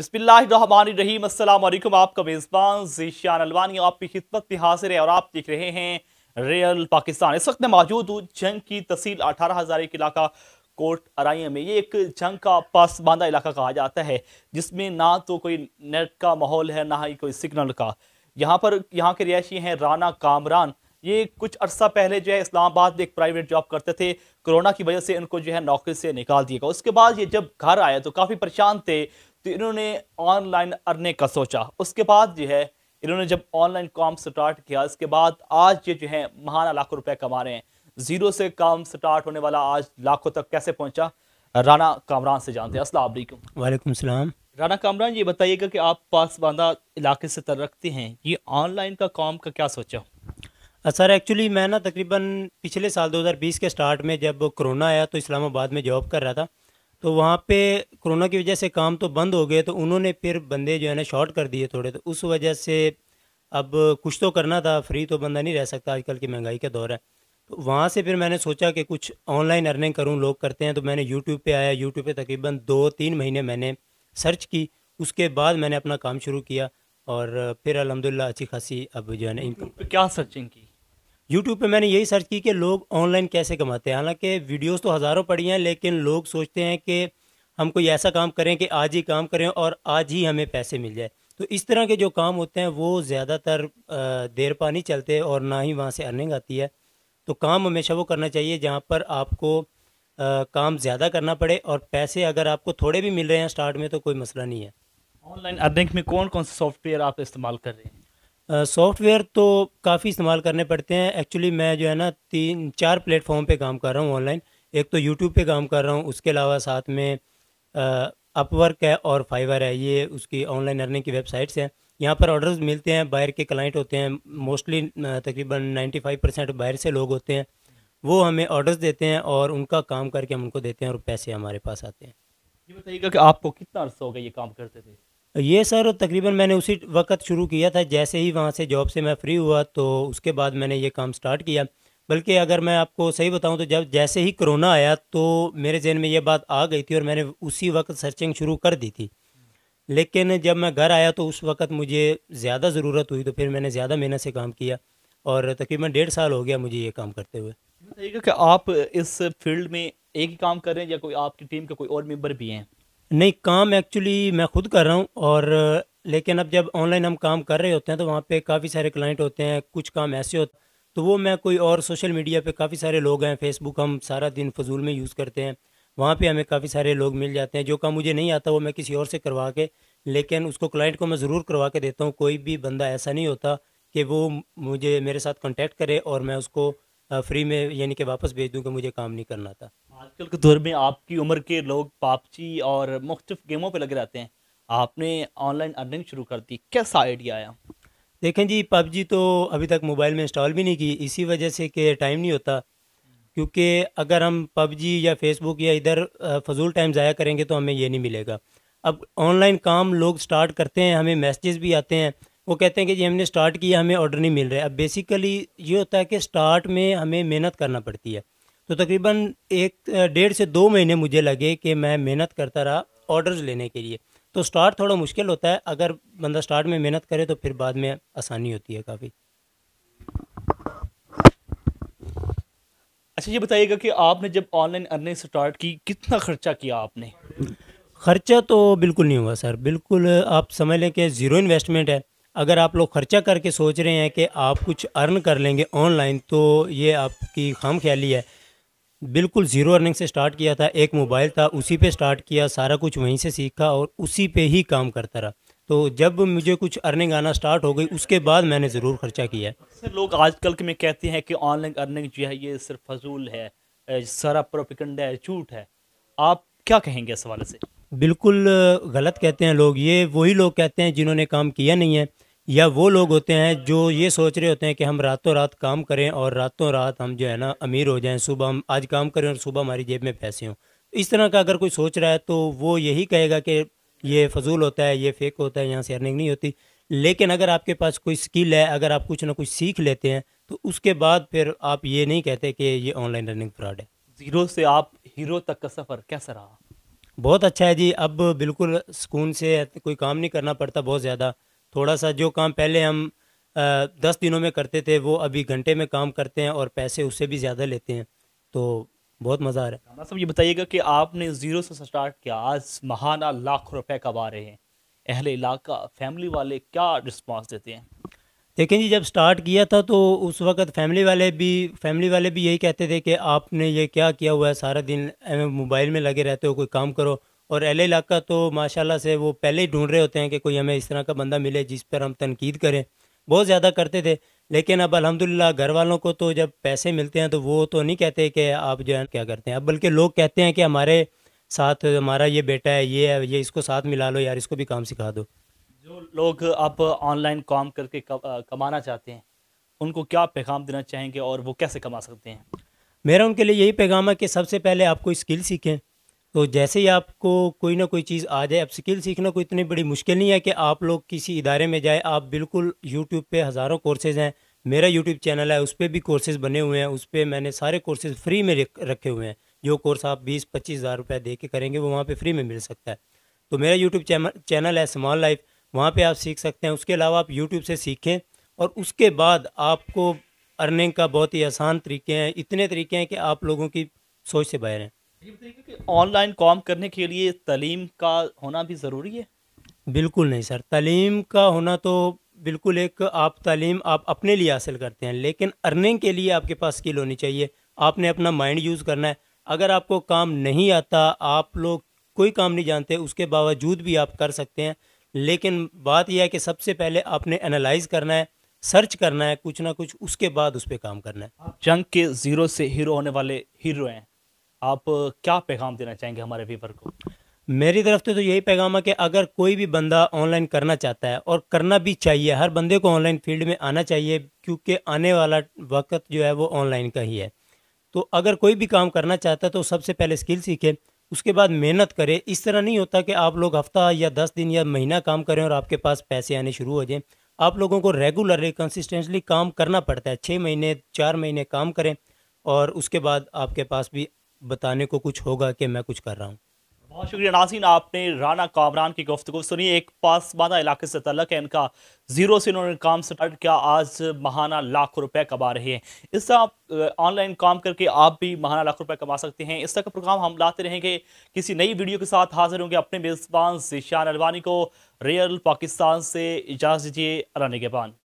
बसमिल्लाम अल्लाम आपका मेज़बान जीशान अलवानी आपकी खिदमत में हाजिर है और आप देख रहे हैं रियल पाकिस्तान इस वक्त मैं मौजूद हूँ जंग की तहसील अठारह हज़ार एक इलाका कोट अराइया में ये एक जंग का पास बांधा इलाका कहा जाता है जिसमें ना तो कोई नेट का माहौल है ना ही कोई सिग्नल का यहाँ पर यहाँ के रिहायशी हैं राना कामरान ये कुछ अरसा पहले जो है इस्लामाबाद में एक प्राइवेट जॉब करते थे कोरोना की वजह से इनको जो है नौकरी से निकाल दिया गया उसके बाद ये जब घर आया तो काफ़ी परेशान थे तो इन्होंने ऑनलाइन अर्निंग का सोचा उसके बाद जो है इन्होंने जब ऑनलाइन काम स्टार्ट किया इसके बाद आज ये जो है महाना लाखों रुपए कमा रहे हैं ज़ीरो से काम स्टार्ट होने वाला आज लाखों तक कैसे पहुंचा राना कामरान से जानते हैं असलम वालेकुम सलाम राना कामरान ये बताइएगा कि आप पासबांदा इलाके से तर रखते हैं ये ऑनलाइन का काम का क्या सोचा सर एक्चुअली मैं ना तकरीबन पिछले साल 2020 के स्टार्ट में जब कोरोना आया तो इस्लामाबाद में जॉब कर रहा था तो वहाँ पे कोरोना की वजह से काम तो बंद हो गए तो उन्होंने फिर बंदे जो है ना शॉर्ट कर दिए थोड़े तो उस वजह से अब कुछ तो करना था फ्री तो बंदा नहीं रह सकता आजकल की महंगाई का दौर है तो वहाँ से फिर मैंने सोचा कि कुछ ऑनलाइन अर्निंग करूँ लोग करते हैं तो मैंने यूट्यूब पर आया यूट्यूब पर तकरीबन दो तीन महीने मैंने सर्च की उसके बाद मैंने अपना काम शुरू किया और फिर अलहमदिल्ला अच्छी खासी अब जो है ना इनकम क्या सर्चिंग की यूट्यूब पे मैंने यही सर्च की कि लोग ऑनलाइन कैसे कमाते हैं हालांकि वीडियोस तो हज़ारों पड़ी हैं लेकिन लोग सोचते हैं कि हम कोई ऐसा काम करें कि आज ही काम करें और आज ही हमें पैसे मिल जाए तो इस तरह के जो काम होते हैं वो ज़्यादातर देर पा नहीं चलते और ना ही वहाँ से अर्निंग आती है तो काम हमेशा वो करना चाहिए जहाँ पर आपको आ, काम ज़्यादा करना पड़े और पैसे अगर आपको थोड़े भी मिल रहे हैं स्टार्ट में तो कोई मसला नहीं है ऑनलाइन अर्निंग में कौन कौन से सॉफ्टवेयर आप इस्तेमाल कर रहे हैं सॉफ्टवेयर तो काफ़ी इस्तेमाल करने पड़ते हैं एक्चुअली मैं जो है ना तीन चार प्लेटफॉर्म पे काम कर रहा हूँ ऑनलाइन एक तो यूट्यूब पे काम कर रहा हूँ उसके अलावा साथ में अपवर्क है और फाइवर है ये उसकी ऑनलाइन अर्निंग की वेबसाइट्स हैं यहाँ पर ऑर्डर्स मिलते हैं बाहर के क्लाइंट होते हैं मोस्टली तकरीबन नाइन्टी फाइव परसेंट बाहर से लोग होते हैं वो हमें ऑर्डर्स देते हैं और उनका काम करके हम उनको देते हैं और पैसे हमारे पास आते हैं ये बताइएगा कि आपको कितना अर्सा हो गया ये काम करते थे ये सर तकरीबन मैंने उसी वक्त शुरू किया था जैसे ही वहाँ से जॉब से मैं फ्री हुआ तो उसके बाद मैंने ये काम स्टार्ट किया बल्कि अगर मैं आपको सही बताऊं तो जब जैसे ही कोरोना आया तो मेरे जहन में ये बात आ गई थी और मैंने उसी वक्त सर्चिंग शुरू कर दी थी लेकिन जब मैं घर आया तो उस वक्त मुझे ज़्यादा ज़रूरत हुई तो फिर मैंने ज़्यादा मेहनत से काम किया और तकरीबन डेढ़ साल हो गया मुझे ये काम करते हुए बताइएगा कि आप इस फील्ड में एक ही काम कर रहे हैं या कोई आपकी टीम के कोई और मेंबर भी हैं नहीं काम एक्चुअली मैं खुद कर रहा हूँ और लेकिन अब जब ऑनलाइन हम काम कर रहे होते हैं तो वहाँ पे काफ़ी सारे क्लाइंट होते हैं कुछ काम ऐसे होते तो वो मैं कोई और सोशल मीडिया पे काफ़ी सारे लोग हैं फेसबुक हम सारा दिन फजूल में यूज़ करते हैं वहाँ पे हमें काफ़ी सारे लोग मिल जाते हैं जो काम मुझे नहीं आता वो मैं किसी और से करवा के लेकिन उसको क्लाइंट को मैं ज़रूर करवा के देता हूँ कोई भी बंदा ऐसा नहीं होता कि वो मुझे मेरे साथ कॉन्टैक्ट करे और मैं उसको फ्री में यानी कि वापस भेज दूँ कि मुझे काम नहीं करना था आजकल के दौर में आपकी उम्र के लोग पापची और मुख्तफ गेमों पे लगे रहते हैं आपने ऑनलाइन अर्निंग शुरू कर दी कैसा आइडिया आया देखें जी पबजी तो अभी तक मोबाइल में इंस्टॉल भी नहीं की इसी वजह से कि टाइम नहीं होता क्योंकि अगर हम पबजी या फेसबुक या इधर फजूल टाइम ज़ाया करेंगे तो हमें ये नहीं मिलेगा अब ऑनलाइन काम लोग स्टार्ट करते हैं हमें मैसेजेस भी आते हैं वो कहते हैं कि जी हमने स्टार्ट किया हमें ऑर्डर नहीं मिल रहा है अब बेसिकली ये होता है कि स्टार्ट में हमें मेहनत करना पड़ती है तो तकरीबन एक डेढ़ से दो महीने मुझे लगे कि मैं मेहनत करता रहा ऑर्डर्स लेने के लिए तो स्टार्ट थोड़ा मुश्किल होता है अगर बंदा स्टार्ट में मेहनत करे तो फिर बाद में आसानी होती है काफ़ी अच्छा ये बताइएगा कि आपने जब ऑनलाइन अर्निंग स्टार्ट की कितना खर्चा किया आपने खर्चा तो बिल्कुल नहीं हुआ सर बिल्कुल आप समझ लें कि ज़ीरो इन्वेस्टमेंट है अगर आप लोग खर्चा करके सोच रहे हैं कि आप कुछ अर्न कर लेंगे ऑनलाइन तो ये आपकी खाम ख्याली है बिल्कुल ज़ीरो अर्निंग से स्टार्ट किया था एक मोबाइल था उसी पे स्टार्ट किया सारा कुछ वहीं से सीखा और उसी पे ही काम करता रहा तो जब मुझे कुछ अर्निंग आना स्टार्ट हो गई उसके बाद मैंने ज़रूर खर्चा किया सर लोग आजकल के में कहते हैं कि ऑनलाइन अर्निंग जो है ये सिर्फ फजूल है सारा प्रोपिकंड है झूठ है आप क्या कहेंगे इस हवाले से बिल्कुल गलत कहते हैं लोग ये वही लोग कहते हैं जिन्होंने काम किया नहीं है या वो लोग होते हैं जो ये सोच रहे होते हैं कि हम रातों रात काम करें और रातों रात हम जो है ना अमीर हो जाएं सुबह हम आज काम करें और सुबह हमारी जेब में पैसे हों इस तरह का अगर कोई सोच रहा है तो वो यही कहेगा कि ये फजूल होता है ये फेक होता है यहाँ से अर्निंग नहीं होती लेकिन अगर आपके पास कोई स्किल है अगर आप कुछ ना कुछ सीख लेते हैं तो उसके बाद फिर आप ये नहीं कहते कि ये ऑनलाइन रनिंग फ्रॉड है ज़ीरो से आप हीरो तक का सफ़र कैसा रहा बहुत अच्छा है जी अब बिल्कुल सुकून से कोई काम नहीं करना पड़ता बहुत ज़्यादा थोड़ा सा जो काम पहले हम दस दिनों में करते थे वो अभी घंटे में काम करते हैं और पैसे उससे भी ज़्यादा लेते हैं तो बहुत मज़ा आ रहा है सब ये बताइएगा कि आपने ज़ीरो से स्टार्ट किया आज महाना लाख रुपए कमा रहे हैं अहले इलाका फैमिली वाले क्या रिस्पॉन्स देते हैं देखें जी जब स्टार्ट किया था तो उस वक्त फैमिली वाले भी फैमिली वाले भी यही कहते थे कि आपने ये क्या किया हुआ है सारा दिन मोबाइल में लगे रहते हो कोई काम करो और अहले इलाका तो माशाल्लाह से वो पहले ही ढूंढ रहे होते हैं कि कोई हमें इस तरह का बंदा मिले जिस पर हम तनकीद करें बहुत ज़्यादा करते थे लेकिन अब अल्हम्दुलिल्लाह घर वालों को तो जब पैसे मिलते हैं तो वो तो नहीं कहते कि आप जो है क्या करते हैं अब बल्कि लोग कहते हैं कि हमारे साथ हमारा ये बेटा है ये है ये इसको साथ मिला लो यार इसको भी काम सिखा दो जो लोग आप ऑनलाइन काम करके कमाना चाहते हैं उनको क्या पैगाम देना चाहेंगे और वो कैसे कमा सकते हैं मेरा उनके लिए यही पैगाम है कि सबसे पहले आपको स्किल सीखें तो जैसे ही आपको कोई ना कोई चीज़ आ जाए अब स्किल सीखना कोई इतनी बड़ी मुश्किल नहीं है कि आप लोग किसी इदारे में जाए आप बिल्कुल यूट्यूब पे हज़ारों कोर्सेज़ हैं मेरा यूट्यूब चैनल है उस पर भी कोर्सेज़ बने हुए हैं उस पर मैंने सारे कोर्सेज़ फ्री में रखे हुए हैं जो कोर्स आप बीस पच्चीस हज़ार रुपये दे के करेंगे वो वहाँ पर फ्री में मिल सकता है तो मेरा यूट्यूब चैनल है स्मॉल लाइफ वहाँ पर आप सीख सकते हैं उसके अलावा आप यूट्यूब से सीखें और उसके बाद आपको अर्निंग का बहुत ही आसान तरीके हैं इतने तरीके हैं कि आप लोगों की सोच से बाहर हैं ऑनलाइन काम करने के लिए तलीम का होना भी ज़रूरी है बिल्कुल नहीं सर तलीम का होना तो बिल्कुल एक आप तालीम आप अपने लिए हासिल करते हैं लेकिन अर्निंग के लिए आपके पास स्किल होनी चाहिए आपने अपना माइंड यूज़ करना है अगर आपको काम नहीं आता आप लोग कोई काम नहीं जानते उसके बावजूद भी आप कर सकते हैं लेकिन बात यह है कि सबसे पहले आपने एनालाइज करना है सर्च करना है कुछ ना कुछ उसके बाद उस पर काम करना है जंग के ज़ीरो से हीरो होने वाले हीरो हैं आप क्या पैगाम देना चाहेंगे हमारे व्यूवर को मेरी तरफ से तो यही पैगाम है कि अगर कोई भी बंदा ऑनलाइन करना चाहता है और करना भी चाहिए हर बंदे को ऑनलाइन फील्ड में आना चाहिए क्योंकि आने वाला वक्त जो है वो ऑनलाइन का ही है तो अगर कोई भी काम करना चाहता है तो सबसे पहले स्किल सीखे उसके बाद मेहनत करें इस तरह नहीं होता कि आप लोग हफ्ता या दस दिन या महीना काम करें और आपके पास पैसे आने शुरू हो जाएं आप लोगों को रेगुलरली कंसिस्टेंटली काम करना पड़ता है छः महीने चार महीने काम करें और उसके बाद आपके पास भी बताने को कुछ होगा कि मैं कुछ कर रहा हूँ बहुत शुक्रिया नाजीन आपने राना कामरान की गुफ्तु सुनी एक पासबाना इलाके से तलक है इनका ज़ीरो से इन्होंने काम स्टार्ट किया आज महाना लाख रुपए कमा रहे हैं इस तरह ऑनलाइन काम करके आप भी महाना लाख रुपए कमा सकते हैं इस तरह का प्रोग्राम हम लाते रहेंगे किसी नई वीडियो के साथ हाजिर होंगे अपने मेज़बान जिशान अलवानी को रियल पाकिस्तान से इजाज़त दीजिए अला निगेबान